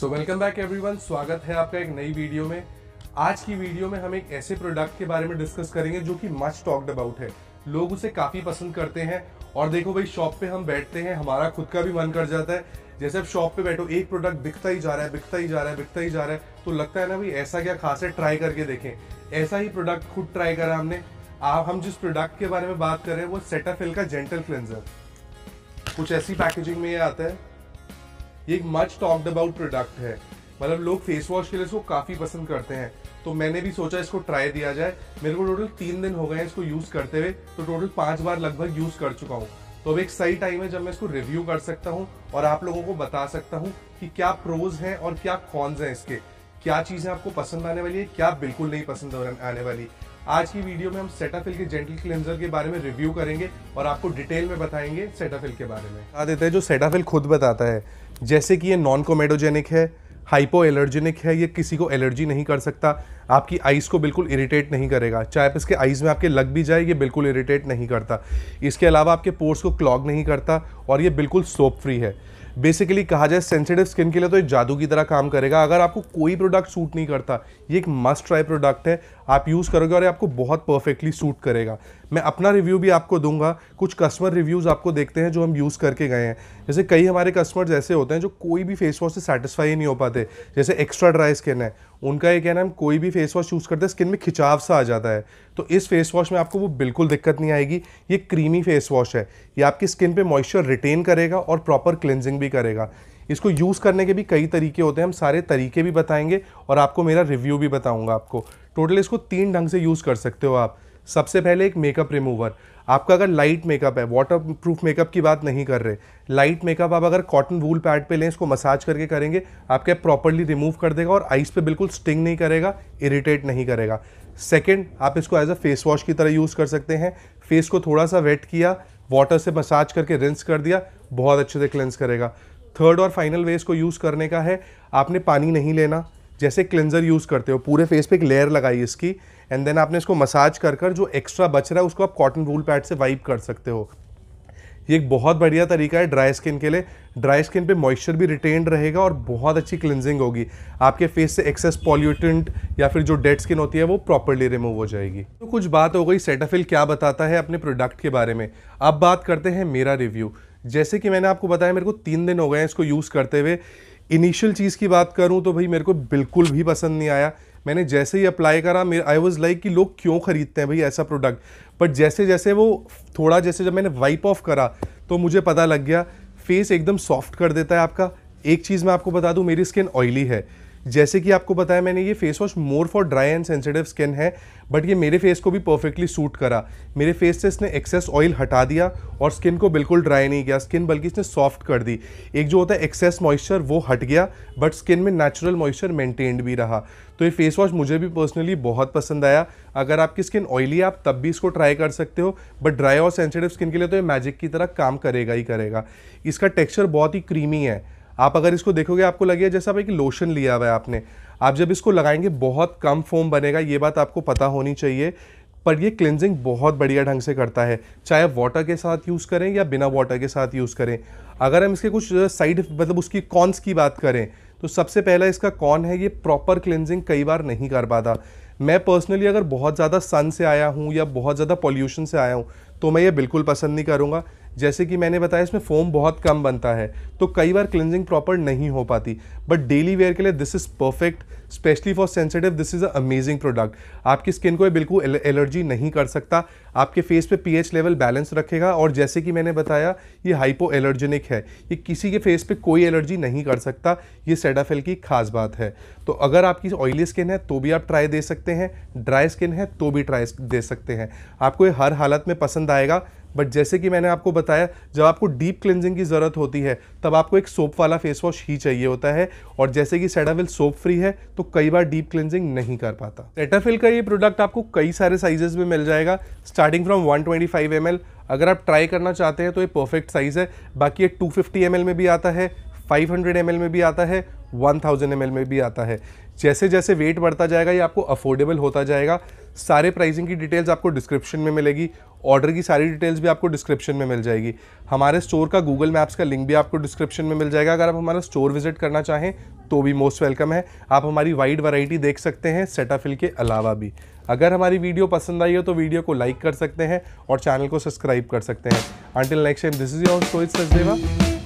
so welcome back everyone स्वागत है आपका एक नई वीडियो में आज की वीडियो में हम एक ऐसे प्रोडक्ट के बारे में डिस्कस करेंगे जो कि मच टॉक्ड अबाउट है लोग उसे काफी पसंद करते हैं और देखो भाई शॉप पे हम बैठते हैं हमारा खुद का भी मन कर जाता है जैसे आप शॉप पे बैठो एक प्रोडक्ट बिकता ही जा रहा है बिकता ही जा रहा है बिकता ही जा रहा है तो लगता है ना भाई ऐसा क्या खास है ट्राई करके देखें ऐसा ही प्रोडक्ट खुद ट्राई करा हमने आप हम जिस प्रोडक्ट के बारे में बात कर रहे हैं वो सेटाफिल का जेंटल क्लेंजर कुछ ऐसी पैकेजिंग में ये आता है ये एक मच टॉक्ड अबाउट प्रोडक्ट है मतलब लोग फेस वॉश के लिए इसको काफ़ी पसंद करते हैं तो मैंने भी सोचा इसको ट्राई दिया जाए मेरे को टोटल तीन दिन हो गए हैं इसको यूज़ करते हुए तो टोटल पाँच बार लगभग यूज़ कर चुका हूँ तो अब एक सही टाइम है जब मैं इसको रिव्यू कर सकता हूँ और आप लोगों को बता सकता हूँ कि क्या प्रोज हैं और क्या कॉन्स हैं इसके क्या चीज़ें आपको पसंद आने वाली है क्या बिल्कुल नहीं पसंद आने वाली आज की वीडियो में हम सेटाफिल के जेंटल क्लेंजर के बारे में रिव्यू करेंगे और आपको डिटेल में बताएंगे सेटाफिल के बारे में बता देते हैं जो सेटाफिल खुद बताता है जैसे कि ये नॉन कोमेडोजेनिक है हाइपो एलर्जेनिक है ये किसी को एलर्जी नहीं कर सकता आपकी आइज़ को बिल्कुल इरिटेट नहीं करेगा चाहे इसके आइज़ में आपके लग भी जाए ये बिल्कुल इरिटेट नहीं करता इसके अलावा आपके पोर्स को क्लॉग नहीं करता और ये बिल्कुल सोप फ्री है बेसिकली कहा जाए सेंसिटिव स्किन के लिए तो ये जादू की तरह काम करेगा अगर आपको कोई प्रोडक्ट सूट नहीं करता ये एक मस्ट ट्राई प्रोडक्ट है आप यूज़ करोगे और ये आपको बहुत परफेक्टली सूट करेगा मैं अपना रिव्यू भी आपको दूंगा कुछ कस्टमर रिव्यूज़ आपको देखते हैं जो हम यूज़ करके गए हैं जैसे कई हमारे कस्टमर्स ऐसे होते हैं जो कोई भी फेस वॉश से सेटिस्फाई नहीं हो पाते जैसे एक्स्ट्रा ड्राई स्किन है उनका ये कहना है हम कोई भी फेस वॉश यूज़ करते हैं स्किन में खिंचाव सा आ जाता है तो इस फेस वॉश में आपको वो बिल्कुल दिक्कत नहीं आएगी ये क्रीमी फेस वॉश है ये आपकी स्किन पर मॉइस्चर रिटेन करेगा और प्रॉपर क्लिनजिंग भी करेगा इसको यूज़ करने के भी कई तरीके होते हैं हम सारे तरीके भी बताएंगे और आपको मेरा रिव्यू भी बताऊँगा आपको टोटल इसको तीन ढंग से यूज़ कर सकते हो आप सबसे पहले एक मेकअप रिमूवर आपका अगर लाइट मेकअप है वाटर प्रूफ मेकअप की बात नहीं कर रहे लाइट मेकअप आप अगर कॉटन वूल पैड पे लें इसको मसाज करके करेंगे आपके प्रॉपरली रिमूव कर देगा और आइस पे बिल्कुल स्टिंग नहीं करेगा इरिटेट नहीं करेगा सेकंड आप इसको एज अ फेस वॉश की तरह यूज़ कर सकते हैं फेस को थोड़ा सा वेट किया वाटर से मसाज करके रिंस कर दिया बहुत अच्छे से क्लेंस करेगा थर्ड और फाइनल वे इसको यूज़ करने का है आपने पानी नहीं लेना जैसे क्लेंजर यूज़ करते हो पूरे फेस पे एक लेयर लगाई इसकी एंड देन आपने इसको मसाज कर कर जो एक्स्ट्रा बच रहा है उसको आप कॉटन वूल पैड से वाइप कर सकते हो ये एक बहुत बढ़िया तरीका है ड्राई स्किन के लिए ड्राई स्किन पे मॉइस्चर भी रिटेन्ड रहेगा और बहुत अच्छी क्लिनजिंग होगी आपके फेस से एक्सेस पॉल्यूटेंट या फिर जो डेड स्किन होती है वो प्रॉपरली रिमूव हो जाएगी तो कुछ बात हो गई सेटाफिल क्या बताता है अपने प्रोडक्ट के बारे में अब बात करते हैं मेरा रिव्यू जैसे कि मैंने आपको बताया मेरे को तीन दिन हो गए हैं इसको यूज़ करते हुए इनिशियल चीज़ की बात करूँ तो भाई मेरे को बिल्कुल भी पसंद नहीं आया मैंने जैसे ही अप्लाई करा मेरे आई वॉज़ लाइक कि लोग क्यों ख़रीदते हैं भाई ऐसा प्रोडक्ट बट जैसे जैसे वो थोड़ा जैसे जब मैंने वाइप ऑफ करा तो मुझे पता लग गया फेस एकदम सॉफ्ट कर देता है आपका एक चीज़ मैं आपको बता दूँ मेरी स्किन ऑयली है जैसे कि आपको बताया मैंने ये face wash more for dry and sensitive skin है बट ये मेरे फेस को भी परफेक्टली सूट करा मेरे फेस से इसने एक्सेस ऑयल हटा दिया और स्किन को बिल्कुल ड्राई नहीं किया स्किन बल्कि इसने सॉफ्ट कर दी एक जो होता है एक्सेस मॉइस्चर वो हट गया बट स्किन में नेचुरल मॉइस्चर मेंटेन्ड भी रहा तो ये फेस वॉश मुझे भी पर्सनली बहुत पसंद आया अगर आपकी स्किन ऑयली है आप तब भी इसको ट्राई कर सकते हो बट ड्राई और सेंसिटिव स्किन के लिए तो ये मैजिक की तरह काम करेगा ही करेगा इसका टेक्स्चर बहुत ही क्रीमी है आप अगर इसको देखोगे आपको लगेगा जैसा भाई एक लोशन लिया हुआ है आपने आप जब इसको लगाएंगे बहुत कम फोम बनेगा ये बात आपको पता होनी चाहिए पर ये क्लिनजिंग बहुत बढ़िया ढंग से करता है चाहे आप वाटर के साथ यूज़ करें या बिना वाटर के साथ यूज़ करें अगर हम इसके कुछ साइड मतलब उसकी कॉन्स की बात करें तो सबसे पहला इसका कॉन है ये प्रॉपर क्लिनजिंग कई बार नहीं कर पाता मैं पर्सनली अगर बहुत ज़्यादा सन से आया हूँ या बहुत ज़्यादा पॉल्यूशन से आया हूँ तो मैं ये बिल्कुल पसंद नहीं करूँगा जैसे कि मैंने बताया इसमें फोम बहुत कम बनता है तो कई बार क्लिनजिंग प्रॉपर नहीं हो पाती बट डेली वेयर के लिए this is perfect specially for sensitive this is a amazing product आपकी स्किन को बिल्कुल एलर्जी नहीं कर सकता आपके फेस पे पीएच लेवल बैलेंस रखेगा और जैसे कि मैंने बताया ये हाइपो एलर्जेनिक है ये किसी के फेस पे कोई एलर्जी नहीं कर सकता ये सेडाफेल की खास बात है तो अगर आपकी ऑयली स्किन है तो भी आप ट्राई दे सकते हैं ड्राई स्किन है तो भी ट्राई दे सकते हैं आपको ये हर हालत में पसंद आएगा बट जैसे कि मैंने आपको बताया जब आपको डीप क्लिनजिंग की ज़रूरत होती है तब आपको एक सोप वाला फेस वॉश ही चाहिए होता है और जैसे कि सेडाविल सोप फ्री है तो कई बार डीप क्लिनजिंग नहीं कर पाता सेटाफिल का ये प्रोडक्ट आपको कई सारे साइजेस में मिल जाएगा starting from one twenty five अगर आप ट्राई करना चाहते हैं तो ये परफेक्ट साइज़ है बाकी ये टू फिफ्टी में भी आता है 500 ml में भी आता है 1000 ml में भी आता है जैसे जैसे वेट बढ़ता जाएगा ये आपको अफोर्डेबल होता जाएगा सारे प्राइसिंग की डिटेल्स आपको डिस्क्रिप्शन में मिलेगी ऑर्डर की सारी डिटेल्स भी आपको डिस्क्रिप्शन में मिल जाएगी हमारे स्टोर का गूगल मैप्स का लिंक भी आपको डिस्क्रिप्शन में मिल जाएगा अगर आप हमारा स्टोर विजिट करना चाहें तो भी मोस्ट वेलकम है आप हमारी वाइड वराइटी देख सकते हैं सेटाफिल के अलावा भी अगर हमारी वीडियो पसंद आई हो तो वीडियो को लाइक कर सकते हैं और चैनल को सब्सक्राइब कर सकते हैं until next time this is your story Sachdeva